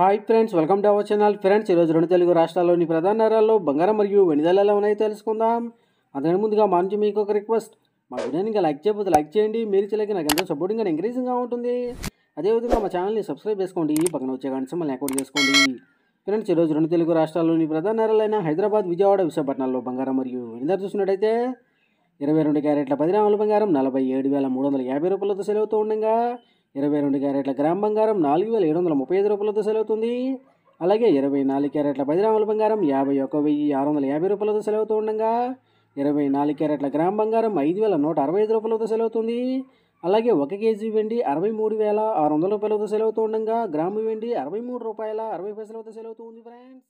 hi friends welcome to our channel friends ఈరోజు రెండు తెలుగు రాష్ట్రాల్లోని ప్రధాన నగరాల్లో బంగారం మరియు వెనుదల ఎలా ఉన్నాయో తెలుసుకుందాం అందుకని ముందుగా మా నుంచి మీకు ఒక రిక్వెస్ట్ మా వీడియోని లైక్ చేయకపోతే లైక్ చేయండి మీరు చేయలేక నాకు ఎంతో అని ఎంకరేజింగ్గా ఉంటుంది అదేవిధంగా మా ఛానల్ని సబ్స్క్రైబ్ చేసుకోండి పక్కన వచ్చే కానీ మళ్ళీ అకౌంట్ చేసుకోండి ఫ్రెండ్స్ ఈరోజు రెండు తెలుగు రాష్ట్రాల్లోని ప్రధాన నగరాలైన హైదరాబాద్ విజయవాడ విశాఖపట్నంలో బంగారం మరియు వెనుదల చూసినట్టయితే ఇరవై రెండు క్యారెట్ల పది రాముల బంగారం నలభై ఏడు వేల మూడు వందల యాభై రూపాయలతో సెలవుతూ ఉండగా ఇరవై రెండు క్యారెట్ల గ్రామ్ బంగారం నాలుగు వేల ఏడు వందల ముప్పై ఐదు రూపాయలతో సెలవుతుంది అలాగే ఇరవై నాలుగు క్యారెట్ల పది బంగారం యాభై ఒక వెయ్యి ఆరు వందల యాభై రూపాయలతో సెలవుతూ ఉండగా ఇరవై నాలుగు క్యారెట్ల గ్రామ్ బంగారం ఐదు వేల నూట అరవై ఐదు రూపాయలతో సెలవుతుంది అలాగే ఒక కేజీ వెండి అరవై మూడు వేల ఆరు వందల రూపాయలతో సెలవుతూ ఉండగా గ్రాము వెండి అరవై మూడు రూపాయల అరవై పైసలతో సెలవుతూ ఉంది ఫ్రెండ్స్